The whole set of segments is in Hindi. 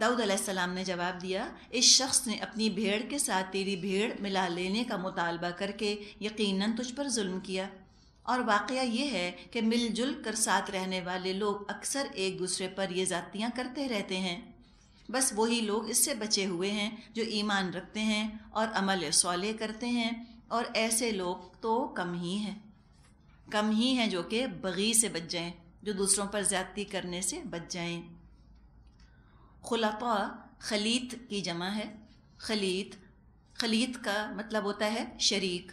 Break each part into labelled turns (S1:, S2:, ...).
S1: दाऊद सलाम ने जवाब दिया इस शख्स ने अपनी भेड़ के साथ तेरी भेड़ मिला लेने का मुतालबा करके यकीनन तुझ पर जुल्म किया और वाक़ ये है कि मिलजुल कर साथ रहने वाले लोग अक्सर एक दूसरे पर ये ज़्यादतियाँ करते रहते हैं बस वही लोग इससे बचे हुए हैं जो ईमान रखते हैं और अमल सौले करते हैं और ऐसे लोग तो कम ही हैं कम ही हैं जो कि बगी से बच जाएं जो दूसरों पर ज़्यादती करने से बच जाएं खुलापा खलीत की जमा है खलीत खलीत का मतलब होता है शरीक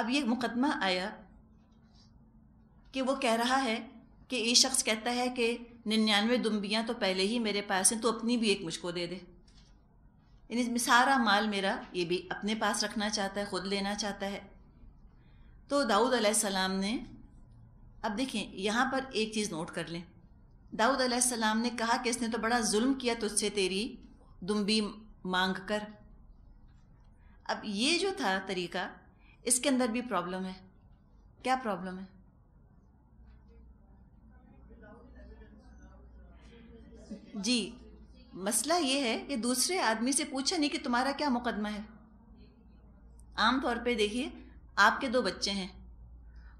S1: अब ये मुकदमा आया कि वो कह रहा है कि ये शख्स कहता है कि निन्यानवे दुम्बियाँ तो पहले ही मेरे पास हैं तो अपनी भी एक मुझको दे दे यानी सारा माल मेरा ये भी अपने पास रखना चाहता है ख़ुद लेना चाहता है तो दाऊद ने अब देखें यहाँ पर एक चीज़ नोट कर लें दाऊद अलैहिस्सलाम ने कहा कि इसने तो बड़ा जुल्म किया तुझसे तेरी दुम्बी मांग कर अब ये जो था तरीका इसके अंदर भी प्रॉब्लम है क्या प्रॉब्लम है जी मसला ये है कि दूसरे आदमी से पूछा नहीं कि तुम्हारा क्या मुकदमा है आम तौर पे देखिए आपके दो बच्चे हैं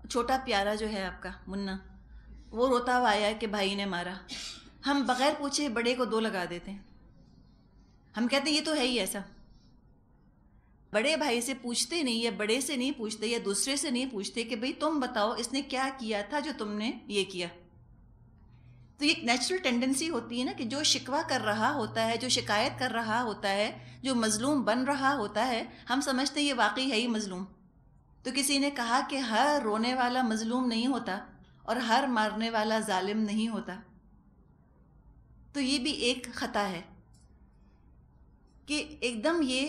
S1: छोटा प्यारा जो है आपका मुन्ना वो रोता हुआ आया कि भाई ने मारा हम बगैर पूछे बड़े को दो लगा देते हैं हम कहते हैं ये तो है ही ऐसा बड़े भाई से पूछते नहीं या बड़े से नहीं पूछते या दूसरे से नहीं पूछते कि भाई तुम बताओ इसने क्या किया था जो तुमने ये किया तो ये एक नेचुरल टेंडेंसी होती है ना कि जो शिकवा कर रहा होता है जो शिकायत कर रहा होता है जो मजलूम बन रहा होता है हम समझते ये वाकई है ही मजलूम तो किसी ने कहा कि हर रोने वाला मजलूम नहीं होता और हर मारने वाला जालिम नहीं होता तो ये भी एक ख़ता है कि एकदम ये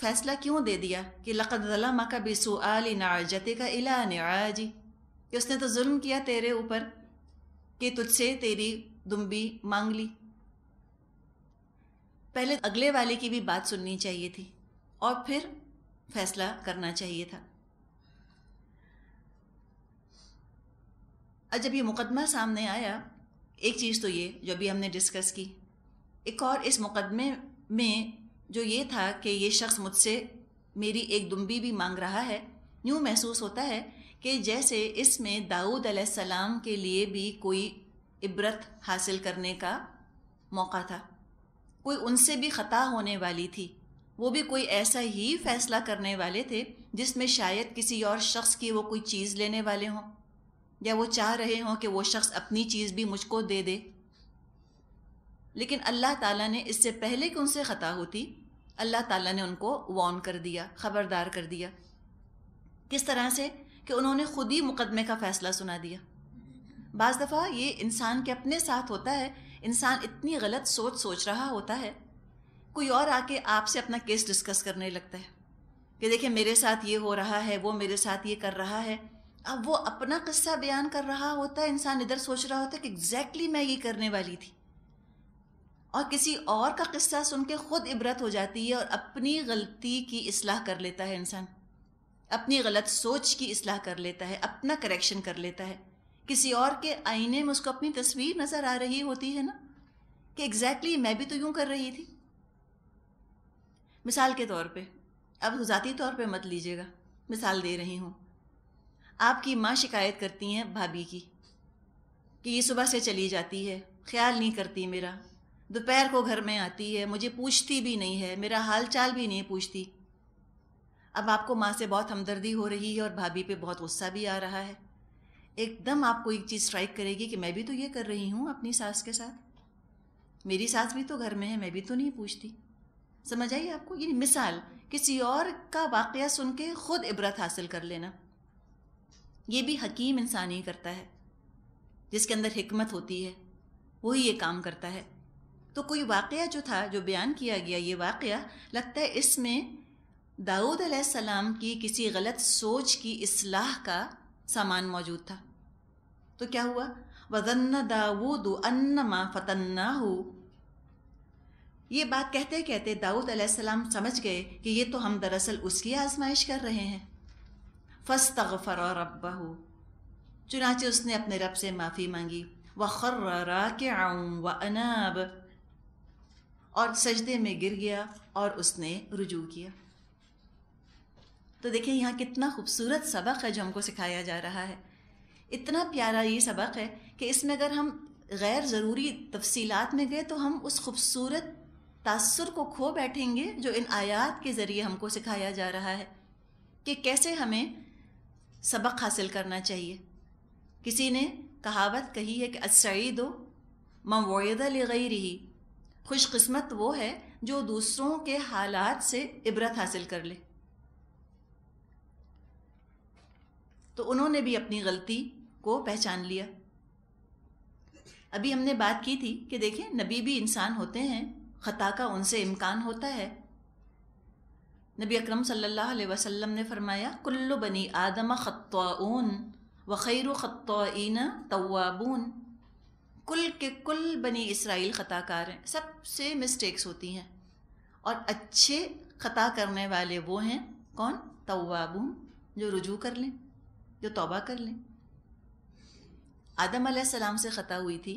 S1: फ़ैसला क्यों दे दिया कि माँ का आली नाजते का इला नाजी कि उसने तो जुल्म किया तेरे ऊपर कि तुझसे तेरी दुम्बी मांग ली पहले अगले वाले की भी बात सुननी चाहिए थी और फिर फैसला करना चाहिए था और जब ये मुकदमा सामने आया एक चीज़ तो ये जो अभी हमने डिस्कस की एक और इस मुकदमे में जो ये था कि ये शख्स मुझसे मेरी एक दुम्बी भी मांग रहा है यूँ महसूस होता है कि जैसे इसमें दाऊद सलाम के लिए भी कोई इबरत हासिल करने का मौका था कोई उनसे भी ख़ता होने वाली थी वो भी कोई ऐसा ही फ़ैसला करने वाले थे जिसमें शायद किसी और शख्स की वो कोई चीज़ लेने वाले हों या वो चाह रहे हों कि वो शख्स अपनी चीज़ भी मुझको दे दे लेकिन अल्लाह ताला ने इससे पहले कि उनसे ख़ता होती अल्लाह ताला ने उनको वॉन कर दिया ख़बरदार कर दिया किस तरह से कि उन्होंने ख़ुद ही मुकदमे का फ़ैसला सुना दिया बज़ दफ़ा ये इंसान के अपने साथ होता है इंसान इतनी गलत सोच सोच रहा होता है कोई और आके आपसे अपना केस डिस्कस करने लगता है कि देखिए मेरे साथ ये हो रहा है वो मेरे साथ ये कर रहा है अब वो अपना किस्सा बयान कर रहा होता है इंसान इधर सोच रहा होता है कि एग्जैक्टली exactly मैं ये करने वाली थी और किसी और का किस्सा सुन के ख़ुद इबरत हो जाती है और अपनी गलती की असलाह कर लेता है इंसान अपनी गलत सोच की असलाह कर लेता है अपना करेक्शन कर लेता है किसी और के आईने में उसको अपनी तस्वीर नज़र आ रही होती है ना कि एग्जैक्टली exactly मैं भी तो यूँ कर रही थी मिसाल के तौर पे अब ज़ाती तौर पे मत लीजिएगा मिसाल दे रही हूँ आपकी माँ शिकायत करती हैं भाभी की कि ये सुबह से चली जाती है ख्याल नहीं करती मेरा दोपहर को घर में आती है मुझे पूछती भी नहीं है मेरा हाल चाल भी नहीं पूछती अब आपको माँ से बहुत हमदर्दी हो रही है और भाभी पे बहुत गुस्सा भी आ रहा है एकदम आपको एक चीज़ स्ट्राइक करेगी कि मैं भी तो ये कर रही हूँ अपनी सास के साथ मेरी सास भी तो घर में है मैं भी तो नहीं पूछती समझ आई आपको ये मिसाल किसी और का वाक़ सुन के ख़ुद इबरत हासिल कर लेना ये भी हकीम इंसान ही करता है जिसके अंदर हमत होती है वही ये काम करता है तो कोई वाक़ जो था जो बयान किया गया ये वाक़ लगता है इसमें दाऊद सलाम की किसी गलत सोच की असलाह का सामान मौजूद था तो क्या हुआ वजन दाऊद अन्न माँ फतना हो ये बात कहते कहते दाऊद सलाम समझ गए कि ये तो हम दरअसल उसकी आजमाइश कर रहे हैं फस्तगफर रब्बहु चुनाचे उसने अपने रब से माफ़ी मांगी व खर्रा के आऊँ व अनाब और सजदे में गिर गया और उसने रुजू किया तो देखिए यहाँ कितना खूबसूरत सबक है जो हमको सिखाया जा रहा है इतना प्यारा ये सबक है कि इसमें अगर हम गैर ज़रूरी तफसीलात में गए तो हम उस खूबसूरत तासर को खो बैठेंगे जो इन आयात के ज़रिए हमको सिखाया जा रहा है कि कैसे हमें सबक हासिल करना चाहिए किसी ने कहावत कही है कि असईद दो ममोदा गई रही खुशकस्मत वो है जो दूसरों के हालात से इबरत हासिल कर ले तो उन्होंने भी अपनी गलती को पहचान लिया अभी हमने बात की थी कि देखें नबी भी इंसान होते हैं ख़ता का उनसे इम्कान होता है नबी अकरम सल्लल्लाहु अलैहि वसल्लम ने फरमाया कुल्लु बनी आदम ख़त्ताऊन व खैर ख़त्ताइन तवाबून कुल के कुल बनी इसराइल ख़ताकार हैं सबसे मिस्टेक्स होती हैं और अच्छे ख़ता करने वाले वो हैं कौन तवाबून जो रुजू कर लें जो तौबा कर लें आदम सलाम से ख़ता हुई थी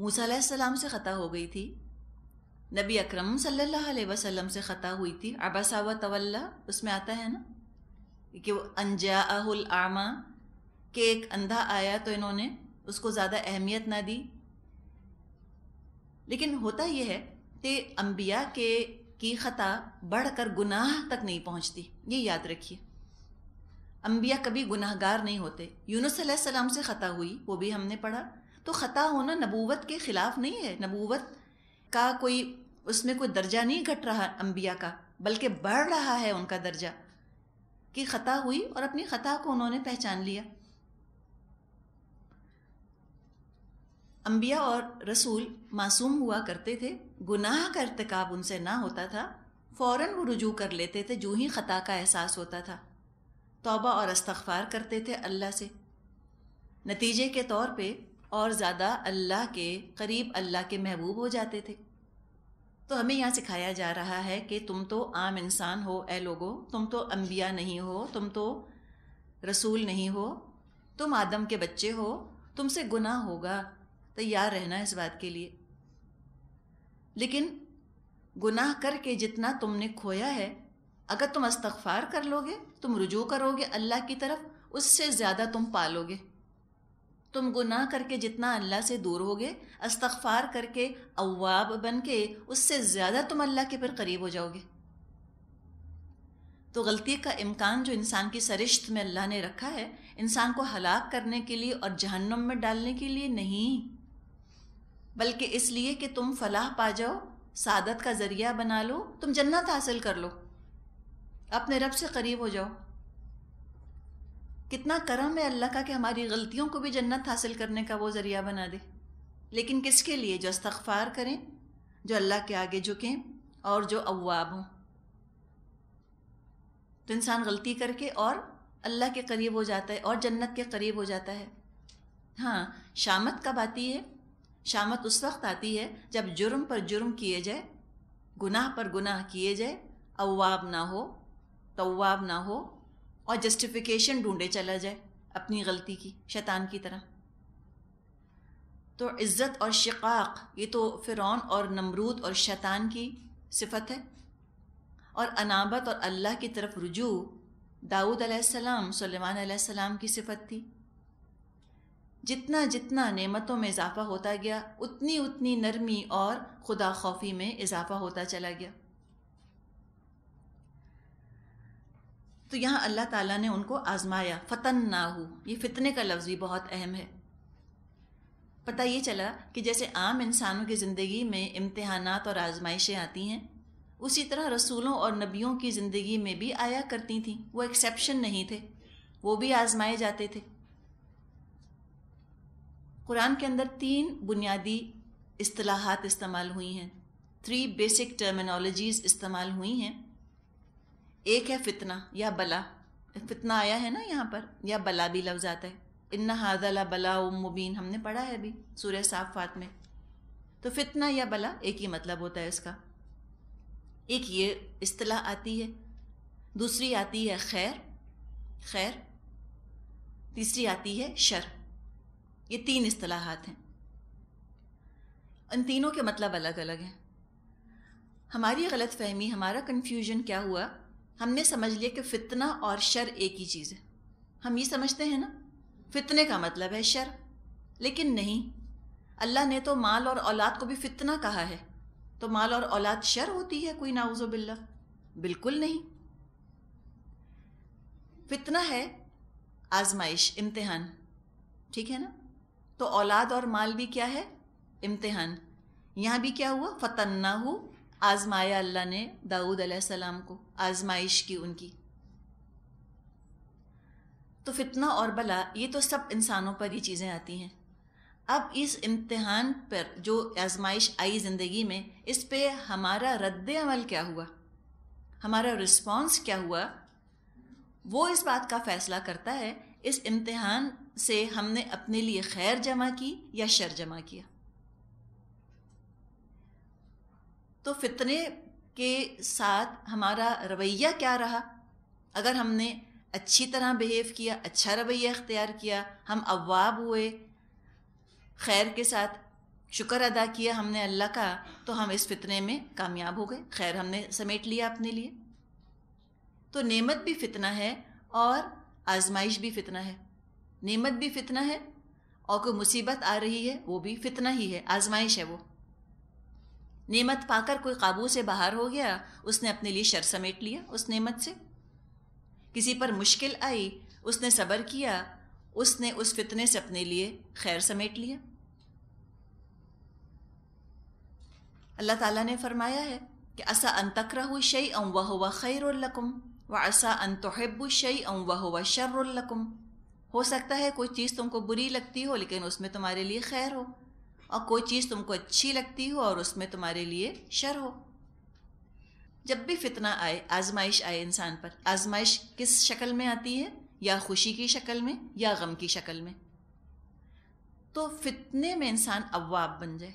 S1: मूसा सलाम से ख़ता हो गई थी नबी अकरम सल्लल्लाहु अलैहि वसल्लम से ख़ता हुई थी अबासा व तवल्ला उसमें आता है ना कि वो अनजा अहुल आमा के एक अंधा आया तो इन्होंने उसको ज़्यादा अहमियत ना दी लेकिन होता यह है कि अम्बिया के की ख़ता बढ़कर गुनाह तक नहीं पहुंचती ये याद रखिए अम्बिया कभी गुनाहगार नहीं होते यूनुस सलाम से ख़ता हुई वो भी हमने पढ़ा तो ख़ता होना नबूवत के ख़िलाफ़ नहीं है नबूवत का कोई उसमें कोई दर्जा नहीं घट रहा अम्बिया का बल्कि बढ़ रहा है उनका दर्जा कि ख़ता हुई और अपनी ख़ता को उन्होंने पहचान लिया अम्बिया और रसूल मासूम हुआ करते थे गुनाह का इरतकब उनसे ना होता था फ़ौर वो रुजू कर लेते थे जो ही ख़ता का एहसास होता था तोबा और अस्तफार करते थे अल्लाह से नतीजे के तौर पे और ज़्यादा अल्लाह के करीब अल्लाह के महबूब हो जाते थे तो हमें यहाँ सिखाया जा रहा है कि तुम तो आम इंसान हो ए लोगो तुम तो अम्बिया नहीं हो तुम तो रसूल नहीं हो तुम आदम के बच्चे हो तुमसे गुनाह होगा तैयार रहना इस बात के लिए लेकिन गुनाह करके जितना तुमने खोया है अगर तुम अस्तगफार कर लोगे तुम रुजू करोगे अल्लाह की तरफ उससे ज़्यादा तुम पालोगे तुम गुनाह करके जितना अल्लाह से दूर होगे अस्तगफार करके अव्वाब बन के उससे ज़्यादा तुम अल्लाह के पर करीब हो जाओगे तो गलती का इम्कान जो इंसान की सरिश्त में अल्लाह ने रखा है इंसान को हलाक करने के लिए और जहन्नम में डालने के लिए नहीं बल्कि इसलिए कि तुम फलाह पा जाओ सादत का ज़रिया बना लो तुम जन्नत हासिल कर लो अपने रब से करीब हो जाओ कितना करम है अल्लाह का कि हमारी गलतियों को भी जन्नत हासिल करने का वो ज़रिया बना दे लेकिन किसके लिए जो अस्तफ़ार करें जो अल्लाह के आगे झुकें और जो अवाब हों तो इंसान गलती करके और अल्लाह के करीब हो जाता है और जन्नत के करीब हो जाता है हाँ शामत कब आती है शामत उस वक्त आती है जब जुर्म पर जुर्म किए जाए गुनाह पर गुनाह किए जाए अवाब ना हो तवाब ना हो और जस्टिफिकेशन ढूंढे चला जाए अपनी गलती की शैतान की तरह तो इज़्ज़त और शिकाक ये तो फ़िरौन और नमरूद और शैतान की सिफत है और अनाबत और अल्लाह की तरफ रुजू दाऊद सलाम सलेमान की सिफत थी जितना जितना नेमतों में इजाफ़ा होता गया उतनी उतनी नरमी और खुदा खौफी में इजाफ़ा होता चला गया तो यहाँ अल्लाह ताला ने उनको आजमाया फ़तन ना हो ये फितने का लफ्ज़ भी बहुत अहम है पता ये चला कि जैसे आम इंसानों की ज़िंदगी में इम्तहान और आजमाइशें आती हैं उसी तरह रसूलों और नबियों की ज़िंदगी में भी आया करती थीं वो एक्सेप्शन नहीं थे वो भी आजमाए जाते थे कुरान के अंदर तीन बुनियादी असलाहत इस्तेमाल हुई हैं थ्री बेसिक टर्मिनोलॉजीज़ इस्तेमाल हुई हैं एक है फितना या बला फितना आया है ना यहाँ पर या बला भी लफ्ज़ आता है इन्ना हाजला बला उम मुबीन हमने पढ़ा है अभी सूर्य साफ फात में तो फितना या बला एक ही मतलब होता है इसका एक ये अतलाह आती है दूसरी आती है खैर खैर तीसरी आती है शर ये तीन असलाहत हैं इन तीनों के मतलब अलग अलग हैं हमारी गलत फहमी हमारा कन्फ्यूजन क्या हुआ हमने समझ लिया कि फितना और शर एक ही चीज़ है हम ये समझते हैं ना फितने का मतलब है शर लेकिन नहीं अल्लाह ने तो माल और औलाद को भी फितना कहा है तो माल और औलाद शर होती है कोई नाउज़ बिल्ला बिल्कुल नहीं फितना है आजमाइश इम्तहान ठीक है ना तो औलाद और माल भी क्या है इम्तहान यहाँ भी क्या हुआ फतन्ना हु आजमाया अल्लाह ने दाऊद सलाम को आजमाइश की उनकी तो फितना और बला ये तो सब इंसानों पर ही चीज़ें आती हैं अब इस इम्तहान पर जो आजमाइश आई ज़िंदगी में इस पर हमारा रद्द अमल क्या हुआ हमारा रिस्पॉन्स क्या हुआ वो इस बात का फ़ैसला करता है इस इम्तहान से हमने अपने लिए खैर जमा की या शर जमा किया तो फितने के साथ हमारा रवैया क्या रहा अगर हमने अच्छी तरह बिहेव किया अच्छा रवैया अख्तियार किया हम अवाब हुए खैर के साथ शुक्र अदा किया हमने अल्लाह का तो हम इस फितने में कामयाब हो गए खैर हमने समेट लिया अपने लिए तो नेमत भी फितना है और आजमाइश भी फितना है नेमत भी फितना है और कोई मुसीबत आ रही है वो भी फितना ही है आजमाइश है वो नेमत पाकर कोई काबू से बाहर हो गया उसने अपने लिए शर समेट लिया उस नेमत से किसी पर मुश्किल आई उसने सब्र किया उसने उस फितने से अपने लिए खैर समेट लिया अल्लाह ताला ने फरमाया है कि असा अन तकरह शई अम वह हुआ खैरकुम व असा अन तोहब शई अम वह हुआ शर्रकुम हो सकता है कोई चीज़ तुमको बुरी लगती हो लेकिन उसमें तुम्हारे लिए खैर हो और कोई चीज़ तुमको अच्छी लगती हो और उसमें तुम्हारे लिए शर हो जब भी फितना आए आजमाइश आए इंसान पर आजमाइश किस शक्ल में आती है या खुशी की शक्ल में या गम की शक्ल में तो फितने में इंसान अवाब बन जाए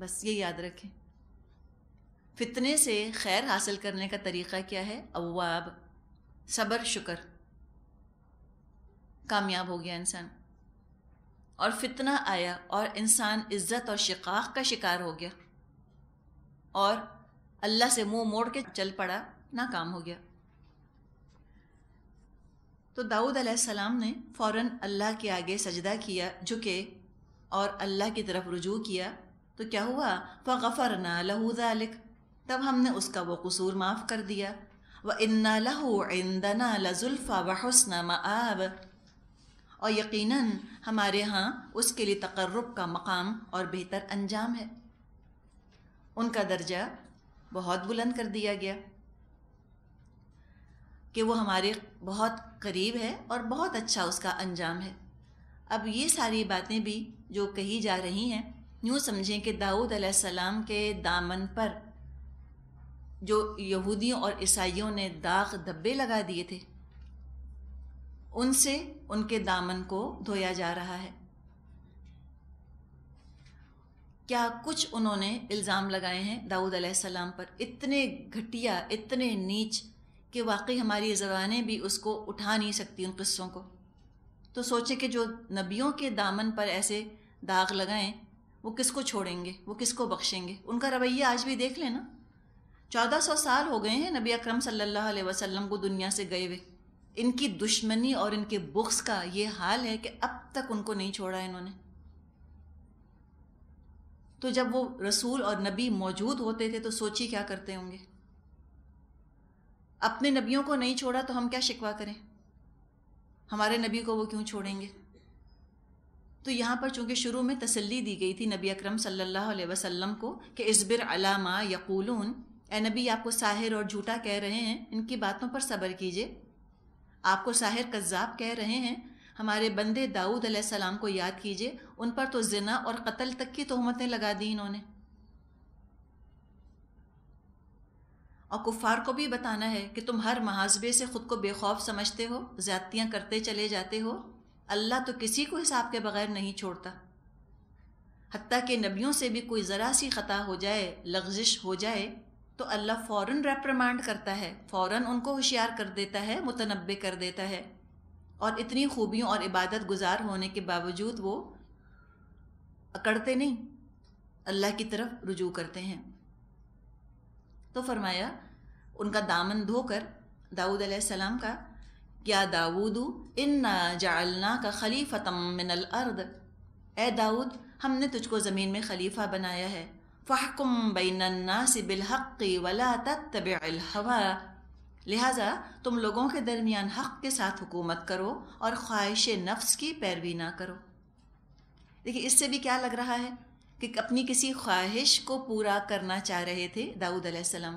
S1: बस ये याद रखें फितने से खैर हासिल करने का तरीक़ा क्या है अवाब सब्र शुक्र कामयाब हो गया इंसान और फितना आया और इंसान इज़्ज़त और शिकाक का शिकार हो गया और अल्लाह से मुंह मोड़ के चल पड़ा नाकाम हो गया तो दाऊद अलैहिस्सलाम ने फ़ौर अल्लाह के आगे सजदा किया झुके और अल्लाह की तरफ रुजू किया तो क्या हुआ फ़र ना लहूदालिक तब हमने उसका वो कसूर माफ़ कर दिया व इन्ना लहू इंदना लजुल्फ़ा वहसन मआब और यकीनन हमारे यहाँ उसके लिए तकर्रब का मकाम और बेहतर अंजाम है उनका दर्जा बहुत बुलंद कर दिया गया कि वो हमारे बहुत करीब है और बहुत अच्छा उसका अंजाम है अब ये सारी बातें भी जो कही जा रही हैं यूँ समझें कि दाऊद सलाम के दामन पर जो यहूदियों और ईसाइयों ने दाग धब्बे लगा दिए थे उनसे उनके दामन को धोया जा रहा है क्या कुछ उन्होंने इल्ज़ाम लगाए हैं दाऊद अलैहिस्सलाम पर इतने घटिया इतने नीच कि वाकई हमारी ज़बानें भी उसको उठा नहीं सकती उन किस्सों को तो सोचे कि जो नबियों के दामन पर ऐसे दाग लगाएं वो किसको छोड़ेंगे वो किसको बख्शेंगे उनका रवैया आज भी देख लेना चौदह सौ साल हो गए हैं नबी अकरम सल्लल्लाहु अलैहि वसल्लम को दुनिया से गए हुए इनकी दुश्मनी और इनके बुक्स का ये हाल है कि अब तक उनको नहीं छोड़ा इन्होंने तो जब वो रसूल और नबी मौजूद होते थे तो सोचिए क्या करते होंगे अपने नबियों को नहीं छोड़ा तो हम क्या शिकवा करें हमारे नबी को वो क्यों छोड़ेंगे तो यहाँ पर चूँकि शुरू में तसल्ली दी गई थी नबी अकरम सल्लल्लाहु अलैहि वसल्लम को कि इसबिर अलामा यकूलून ए नबी आपको साहिर और झूठा कह रहे हैं इनकी बातों पर सब्र कीजिए आपको साहिर कज़ाब कह रहे हैं हमारे बंदे दाऊद सलाम को याद कीजिए उन पर तो ज़िना और कत्ल तक की तहमतें लगा दी इन्होंने और कुफार को भी बताना है कि तुम हर महाजबे से ख़ुद को बेखौफ समझते हो ज़्यादतियाँ करते चले जाते हो अल्लाह तो किसी को हिसाब के बगैर नहीं छोड़ता हती कि नबियों से भी कोई ज़रा सी ख़ता हो जाए लग्जिश हो जाए तो अल्लाह फ़ौर रेप्रमांड करता है फ़ौर उनको होशियार कर देता है मुतनबे कर देता है और इतनी खूबियों और इबादत गुजार होने के बावजूद वो अकड़ते नहीं अल्लाह की तरफ रुजू करते हैं तो फरमाया उनका दामन धोकर दाऊद सलाम का या दाऊदू इन्ना जालना का ख़लीफा तमिनल अर्द ए दाऊद हमने तुझको ज़मीन में खलीफ़ा बनाया है فاحكم بين الناس بالحق वला تتبع الهوى लिहाजा तुम लोगों के दरमियान हक के साथ हुकूमत करो और ख्वाहिश नफ्स की पैरवी ना करो देखिए इससे भी क्या लग रहा है कि अपनी किसी ख्वाहिश को पूरा करना चाह रहे थे दाऊद अलैहिस्सलाम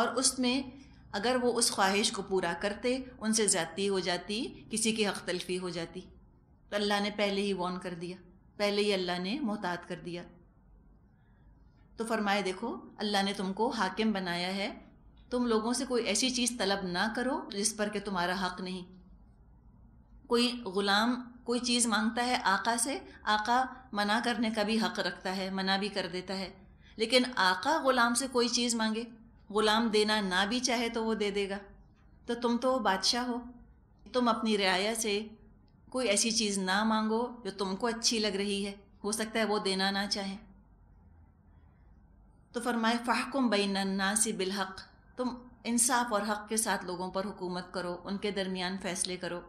S1: और उसमें अगर वो उस ख्वाहिश को पूरा करते उनसे ज़्यादती हो जाती किसी की हक तलफी हो जाती तो अल्लाह ने पहले ही वॉन कर दिया पहले ही अल्लाह ने मोहतात कर दिया तो फरमाए देखो अल्लाह ने तुमको हाकिम बनाया है तुम लोगों से कोई ऐसी चीज़ तलब ना करो जिस पर कि तुम्हारा हक नहीं कोई ग़ुलाम कोई चीज़ मांगता है आका से आका मना करने का भी हक़ रखता है मना भी कर देता है लेकिन आका ग़ुलाम से कोई चीज़ मांगे ग़ुलाम देना ना भी चाहे तो वो दे देगा तो तुम तो बादशाह हो तुम अपनी रियाया से कोई ऐसी चीज़ ना मांगो जो तुमको अच्छी लग रही है हो सकता है वो देना ना चाहें तो फरमाए फ़ाहकुम बैन नासी बिलहक तुम इंसाफ और हक़ के साथ लोगों पर हुकूमत करो उनके दरमियान फ़ैसले करो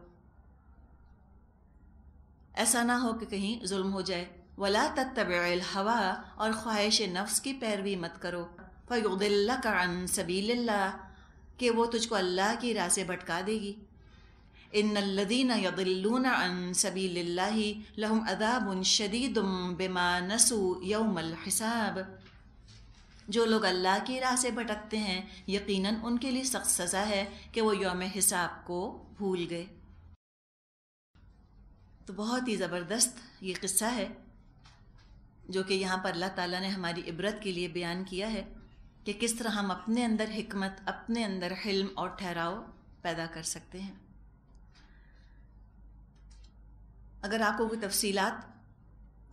S1: ऐसा ना हो कि कहीं जुल्म हो जाए वला तब हवा और ख्वाहिश नफ्स की पैरवी मत करो फ़युदिल्ला का अन सबील्ला के वो तुझको अल्लाह की राह से भटका देगी इन लदीन यदिल्लून अन सबील्ला लहम अदाबन शदीदम बिमा नसू यौमल हिसाब जो लोग अल्लाह की राह से भटकते हैं यकीनन उनके लिए सख्त सज़ा है कि वो योम हिसाब को भूल गए तो बहुत ही ज़बरदस्त ये क़स्सा है जो कि यहाँ पर अल्लाह ताला ने हमारी इबरत के लिए बयान किया है कि किस तरह हम अपने अंदर हमत अपने अंदर हिल्म और ठहराव पैदा कर सकते हैं अगर आपको कोई तफसीलात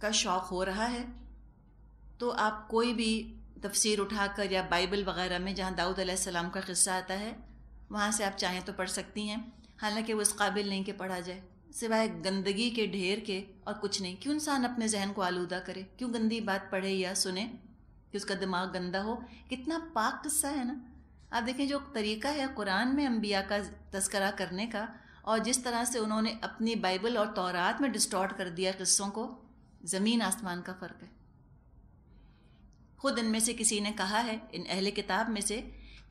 S1: का शौक़ हो रहा है तो आप कोई भी तफसीर उठाकर या बाइबल वगैरह में जहाँ दाऊद सलाम का क़स्सा आता है वहाँ से आप चाहें तो पढ़ सकती हैं हालांकि वो इस काबिल नहीं कि पढ़ा जाए सिवाय गंदगी के ढेर के और कुछ नहीं क्यों इंसान अपने जहन को आलूदा करे क्यों गंदी बात पढ़े या सुने कि उसका दिमाग गंदा हो कितना पाक किस्सा है ना आप देखें जो तरीका है कुरान में अम्बिया का तस्करा करने का और जिस तरह से उन्होंने अपनी बाइबल और तौरात में डिस्टॉर्ट कर दिया किस्सों को ज़मीन आसमान का फ़र्क है खुद इनमें से किसी ने कहा है इन अहल किताब में से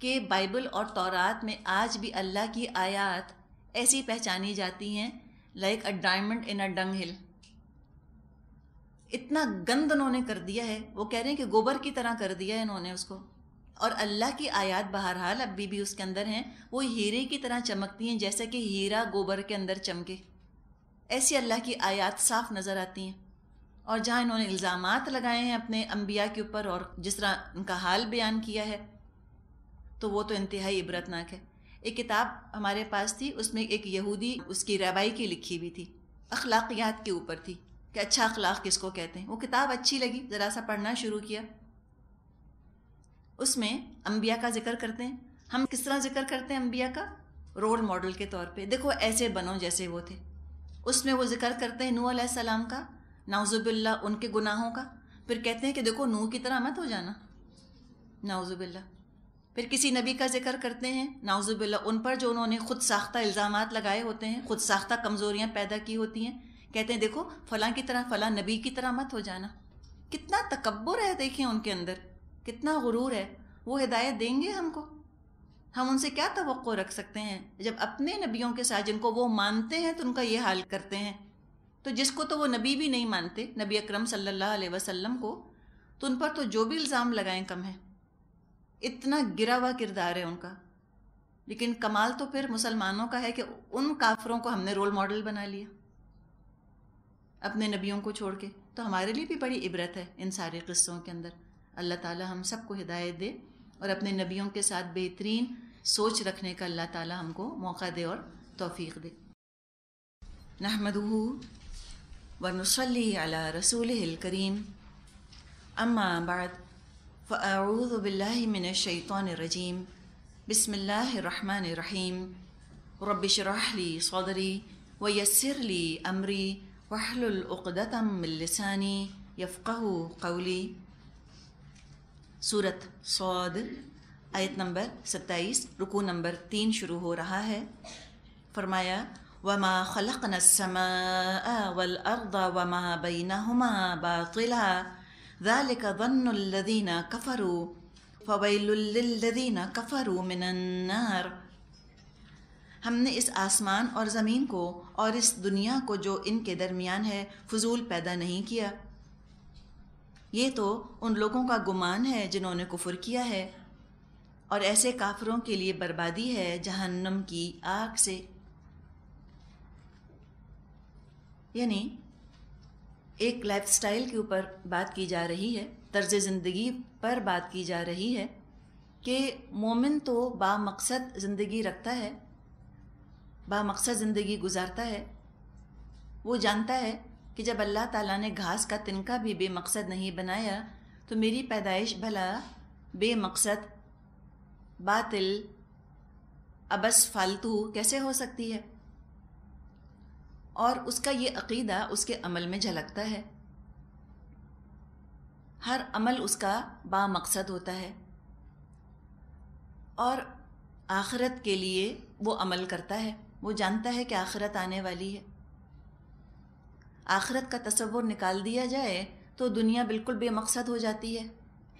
S1: कि बाइबल और तौरात में आज भी अल्लाह की आयात ऐसी पहचानी जाती हैं लाइक अ डायमंड इन अ डंग हिल इतना गंद उन्होंने कर दिया है वो कह रहे हैं कि गोबर की तरह कर दिया है इन्होंने उसको और अल्लाह की आयात बहरहाल अभी भी उसके अंदर हैं वो हीरे की तरह चमकती हैं जैसे कि हीरा गोबर के अंदर चमके ऐसी अल्लाह की आयात साफ नज़र आती हैं और जहाँ इन्होंने इल्ज़ाम लगाए हैं अपने अम्बिया के ऊपर और जिस तरह उनका हाल बयान किया है तो वो तो इंतहाई इबरतनाक है एक किताब हमारे पास थी उसमें एक यहूदी उसकी रवाई की लिखी हुई थी अखलाकियात के ऊपर थी कि अच्छा अखलाक किसको कहते हैं वो किताब अच्छी लगी ज़रा सा पढ़ना शुरू किया उसमें अम्बिया का जिक्र करते हैं हम किस तरह जिक्र करते हैं अम्बिया का रोल मॉडल के तौर पे देखो ऐसे बनो जैसे वो थे उसमें वो जिक्र करते हैं नू सलाम का नाउजुबिल्ला उनके गुनाहों का फिर कहते हैं कि देखो नूह की तरह मत हो जाना नाउजुबिल्ला फिर किसी नबी का जिक्र करते हैं नाउजुबिल्ला उन पर जो उन्होंने खुद साख्ता इल्ज़ाम लगाए होते हैं खुद साख्ता कमज़ोरियाँ पैदा की होती हैं कहते हैं देखो फ़लाँ की तरह फ़लाँ नबी की तरह मत हो जाना कितना तकबर है देखें उनके अंदर कितना गुरूर है वो हिदायत देंगे हमको हम उनसे क्या तो रख सकते हैं जब अपने नबियों के साथ जिनको वो मानते हैं तो उनका ये हाल करते हैं तो जिसको तो वो नबी भी नहीं मानते नबी अकरम सल्लल्लाहु अलैहि वसल्लम को तो उन पर तो जो भी इल्ज़ाम लगाएं कम है इतना गिरा हुआ किरदार है उनका लेकिन कमाल तो फिर मुसलमानों का है कि उन काफरों को हमने रोल मॉडल बना लिया अपने नबियों को छोड़ के तो हमारे लिए भी बड़ी इबरत है इन सारे किस्सों के अंदर अल्लाह ताला हम सबको हिदायत दे और अपने नबियों के साथ बेहतरीन सोच रखने का अल्लाह ताला हमको मौका दे और तौफीक दे नहमदू ونصلي على رسوله الكريم أما بعد فأعوذ بالله من الشيطان الرجيم بسم الله الرحمن الرحيم رب اشرح لي صدري ويسر لي أمري واحلل عقدة من لساني يفقه قولي سورة صاد آیت آية نمبر 27 رکو نمبر 3 شروع ہو رہا ہے فرمایا وما خلقنا السماء والأرض وما بينهما باطلا ذلك ظن الذين كفروا فويل للذين كفروا من النار हमने इस आसमान और ज़मीन को और इस दुनिया को जो इनके दरमियान है फजूल पैदा नहीं किया ये तो उन लोगों का गुमान है जिन्होंने कुफर किया है और ऐसे काफरों के लिए बर्बादी है जहन्नम की आग से यानी एक लाइफस्टाइल के ऊपर बात की जा रही है तर्ज ज़िंदगी पर बात की जा रही है कि मोमिन तो बामकसद ज़िंदगी रखता है बामकसद ज़िंदगी गुजारता है वो जानता है कि जब अल्लाह ताला ने घास का तिनका भी बेमकसद नहीं बनाया तो मेरी पैदाइश भला बेमकसद बातिल अबस फालतू कैसे हो सकती है और उसका ये अकीदा उसके अमल में झलकता है हर अमल उसका बा मकसद होता है और आखरत के लिए वो अमल करता है वो जानता है कि आखरत आने वाली है आखरत का तस्वुर निकाल दिया जाए तो दुनिया बिल्कुल बेमकसद हो जाती है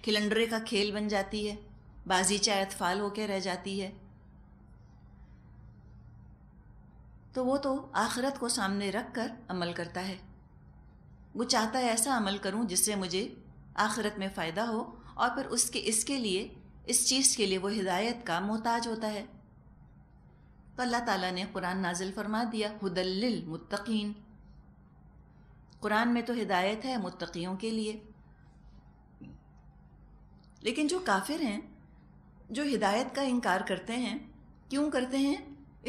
S1: खिलंडरे का खेल बन जाती है बाजीचा अतफाल होकर रह जाती है तो वो तो आखरत को सामने रख कर अमल करता है वो चाहता है ऐसा अमल करूं जिससे मुझे आखरत में फ़ायदा हो और फिर उसके इसके लिए इस चीज़ के लिए वो हिदायत का मोहताज होता है तो अल्लाह ताला ने कुरान नाजिल फरमा दिया हुदल्लिल मुत्तकीन कुरान में तो हिदायत है मुत्तकियों के लिए लेकिन जो काफिर हैं जो हिदायत का इनकार करते हैं क्यों करते हैं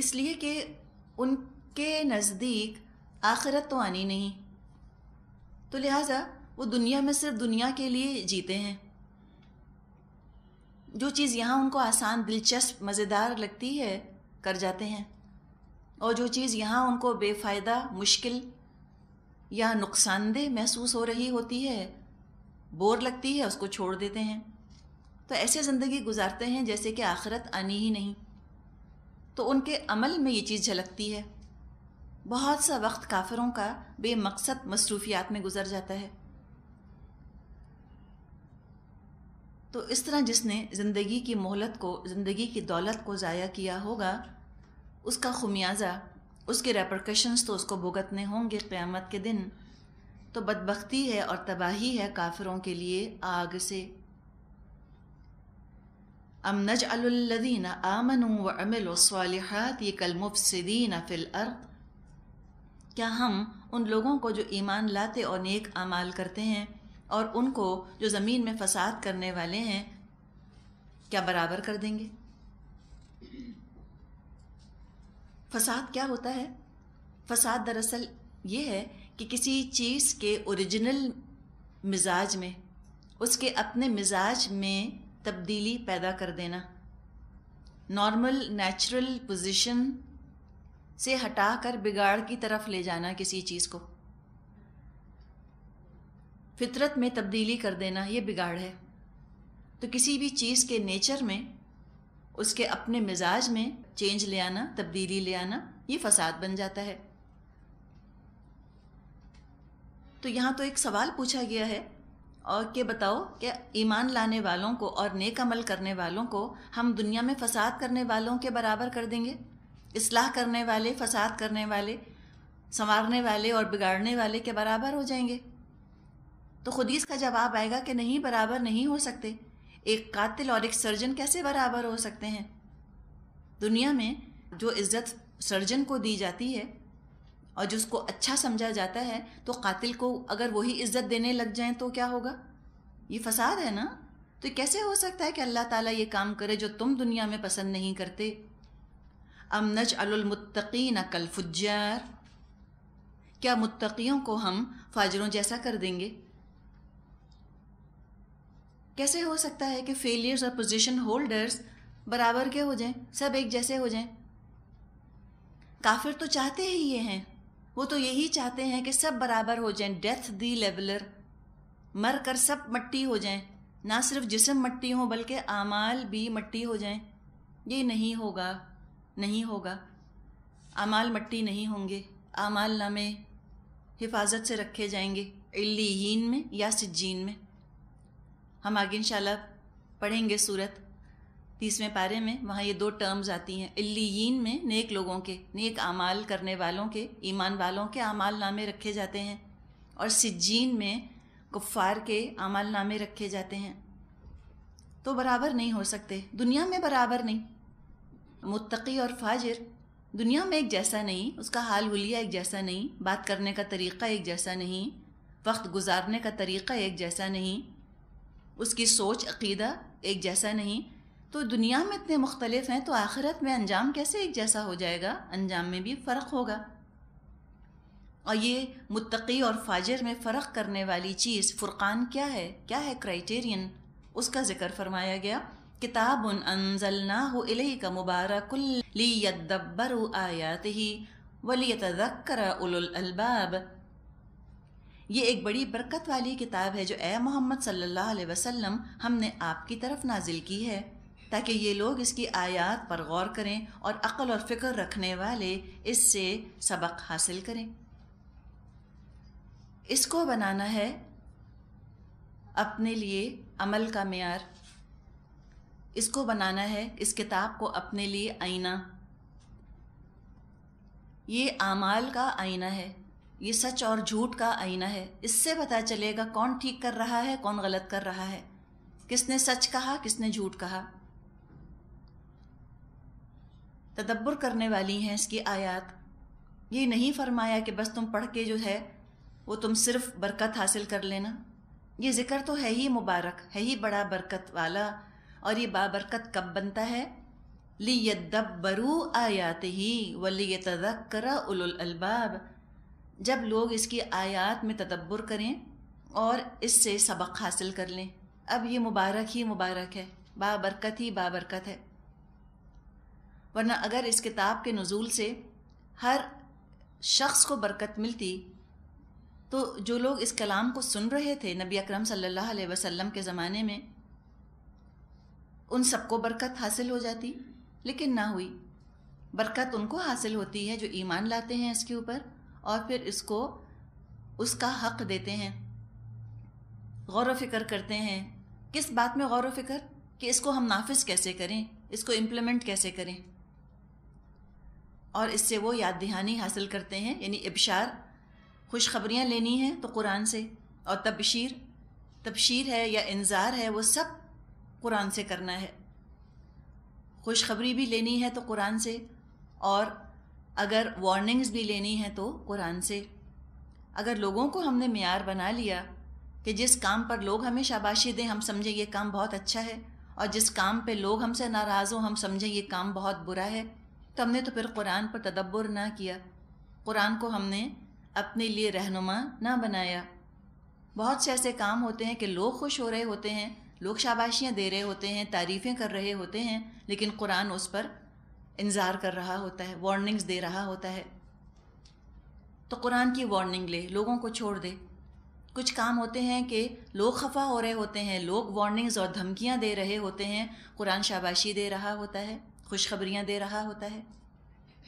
S1: इसलिए कि उनके नज़दीक आखिरत तो आनी नहीं तो लिहाजा वो दुनिया में सिर्फ दुनिया के लिए जीते हैं जो चीज़ यहाँ उनको आसान दिलचस्प मज़ेदार लगती है कर जाते हैं और जो चीज़ यहाँ उनको बेफ़ायदा मुश्किल या नुकसानदेह महसूस हो रही होती है बोर लगती है उसको छोड़ देते हैं तो ऐसे ज़िंदगी गुजारते हैं जैसे कि आखिरत आनी ही नहीं तो उनके अमल में ये चीज़ झलकती है बहुत सा वक्त काफिरों का बेमकसद मसरूफियात में गुजर जाता है तो इस तरह जिसने ज़िंदगी की मोहलत को ज़िंदगी की दौलत को ज़ाया किया होगा उसका ख़ुमियाज़ा उसके रेपरकशंस तो उसको भुगतने होंगे क़्यामत के दिन तो बदबख्ती है और तबाही है काफिरों के लिए आग से أم نجعل الذين آمنوا وعملوا الصالحات كالمفسدين في الأرض क्या हम उन लोगों को जो ईमान लाते और नेक अमाल करते हैं और उनको जो ज़मीन में फसाद करने वाले हैं क्या बराबर कर देंगे फसाद क्या होता है फसाद दरअसल ये है कि किसी चीज़ के ओरिजिनल मिजाज में उसके अपने मिजाज में तब्दीली पैदा कर देना नॉर्मल नेचुरल पोजीशन से हटाकर बिगाड़ की तरफ ले जाना किसी चीज़ को फितरत में तब्दीली कर देना ये बिगाड़ है तो किसी भी चीज़ के नेचर में उसके अपने मिजाज में चेंज ले आना तब्दीली ले आना ये फसाद बन जाता है तो यहाँ तो एक सवाल पूछा गया है और के बताओ कि ईमान लाने वालों को और नेक अमल करने वालों को हम दुनिया में फसाद करने वालों के बराबर कर देंगे इसलाह करने वाले फसाद करने वाले संवारने वाले और बिगाड़ने वाले के बराबर हो जाएंगे तो खुद ही इसका जवाब आएगा कि नहीं बराबर नहीं हो सकते एक कातिल और एक सर्जन कैसे बराबर हो सकते हैं दुनिया में जो इज्जत सर्जन को दी जाती है और जिसको अच्छा समझा जाता है तो कातिल को अगर वही इज्जत देने लग जाए तो क्या होगा ये फसाद है ना तो कैसे हो सकता है कि अल्लाह ताला ये काम करे जो तुम दुनिया में पसंद नहीं करते अम नज अलमुत्तकीन कल फुजार क्या मुत्तकियों को हम फाजरों जैसा कर देंगे कैसे हो सकता है कि फेलियर्स और पोजीशन होल्डर्स बराबर के हो जाएं सब एक जैसे हो जाएं काफिर तो चाहते ही ये हैं वो तो यही चाहते हैं कि सब बराबर हो जाएं डेथ दी लेवलर मर कर सब मट्टी हो जाएं ना सिर्फ जिसम मट्टी हो बल्कि आमाल भी मट्टी हो जाएं ये नहीं होगा नहीं होगा आमाल मट्टी नहीं होंगे आमाल नामे हिफाजत से रखे जाएंगे इल्लीन में या सिज्जीन में हम आगे इन पढ़ेंगे सूरत तीसवें पारे में वहाँ ये दो टर्म्स आती हैं इलीन में नेक लोगों के नेक आमाल करने वालों के ईमान वालों के अमाल नामे रखे जाते हैं और सिज्जीन में कुफ़ार के अमाल नामे रखे जाते हैं तो बराबर नहीं हो सकते दुनिया में बराबर नहीं मुत्तकी और फाजिर दुनिया में एक जैसा नहीं उसका हाल हुलिया एक जैसा नहीं बात करने का तरीक़ा एक जैसा नहीं वक्त गुजारने का तरीक़ा एक जैसा नहीं उसकी सोच अकीदा एक जैसा नहीं तो दुनिया में इतने मुख्तलिफ हैं तो आखिरत में अंजाम कैसे एक जैसा हो जाएगा अंजाम में भी फ़र्क होगा और ये मुतकी और फाजर में फ़र्क करने वाली चीज़ फ़ुरक़ान क्या है क्या है क्राइटेरियन उसका ज़िक्र फरमाया गया किताब अनजलना का मुबारक लियदब्बर आयात ही वलियतकर उलबाब ये एक बड़ी बरकत वाली किताब है जो ए मोहम्मद सल्लल्लाहु अलैहि वसल्लम हमने आपकी तरफ नाजिल की है ताकि ये लोग इसकी आयात पर गौर करें और अक़ल और फ़िक्र रखने वाले इससे सबक हासिल करें इसको बनाना है अपने लिए अमल का मैार इसको बनाना है इस किताब को अपने लिए आईना ये आमाल का आईना है ये सच और झूठ का आईना है इससे पता चलेगा कौन ठीक कर रहा है कौन गलत कर रहा है किसने सच कहा किसने झूठ कहा तदब्बर करने वाली हैं इसकी आयात ये नहीं फरमाया कि बस तुम पढ़ के जो है वो तुम सिर्फ बरकत हासिल कर लेना ये ज़िक्र तो है ही मुबारक है ही बड़ा बरकत वाला और ये बाबरकत कब बनता है ली यदब्बरू आयात ही वली तदक्कर उलबाब जब लोग इसकी आयात में तदब्बर करें और इससे सबक हासिल कर लें अब ये मुबारक ही मुबारक है बाबरकत ही बाबरकत है वरना अगर इस किताब के नज़ूल से हर शख्स को बरकत मिलती तो जो लोग इस कलाम को सुन रहे थे नबी अकरम सल्लल्लाहु अलैहि वसल्लम के ज़माने में उन सबको बरकत हासिल हो जाती लेकिन ना हुई बरकत उनको हासिल होती है जो ईमान लाते हैं इसके ऊपर और फिर इसको उसका हक देते हैं गौर व करते हैं किस बात में गौर व कि इसको हम नाफिज कैसे करें इसको इम्प्लीमेंट कैसे करें और इससे वो याद दहानी हासिल करते हैं यानी इबशार खुशखबरियाँ लेनी हैं तो कुरान से और तबशीर तबशीर है या इंजार है वो सब कुरान से करना है खुशखबरी भी लेनी है तो कुरान से और अगर वार्निंग्स भी लेनी है तो कुरान से अगर लोगों को हमने मैार बना लिया कि जिस काम पर लोग हमें शाबाशी दें हम समझें ये काम बहुत अच्छा है और जिस काम पे लोग हमसे नाराज़ हों हम समझें ये काम बहुत बुरा है तो हमने तो फिर कुरान पर तदब्बर ना किया कुरान को हमने अपने लिए रहनुमा ना बनाया बहुत से ऐसे काम होते हैं कि लोग खुश हो रहे होते हैं लोग शाबाशियाँ दे रहे होते हैं तारीफ़ें कर रहे होते हैं लेकिन कुरान उस पर इंजार कर रहा होता है वार्निंग्स दे रहा होता है तो कुरान की वार्निंग ले लोगों को छोड़ दे कुछ काम होते हैं कि लोग खफा हो रहे होते हैं लोग वार्निंग्स और धमकियाँ दे रहे होते हैं कुरान शाबाशी दे रहा होता है खुशखबरियाँ दे रहा होता है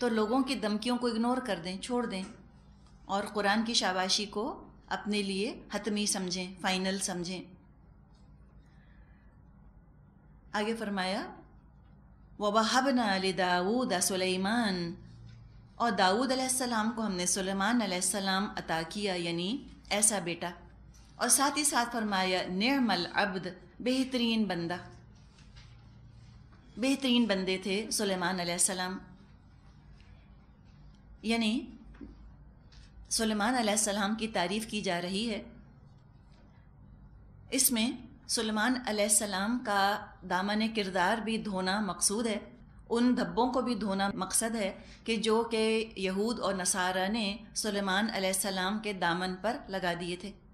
S1: तो लोगों की धमकियों को इग्नोर कर दें छोड़ दें और कुरान की शाबाशी को अपने लिए हतमी समझें फाइनल समझें आगे फरमाया वबहबना दाऊद सुलेमान और दाऊद अलैहिस्सलाम को हमने सुलेमान अलैहिस्सलाम अता किया यानी ऐसा बेटा और साथ ही साथ फरमाया निर्मल अब्द बेहतरीन बंदा बेहतरीन बंदे थे सुलेमान सलाम यानी सुलेमान सलाम की तारीफ़ की जा रही है इसमें सुलेमान सलाम का दामन किरदार भी धोना मकसूद है उन धब्बों को भी धोना मकसद है कि जो कि यहूद और नसारा ने सुलेमान सलाम के दामन पर लगा दिए थे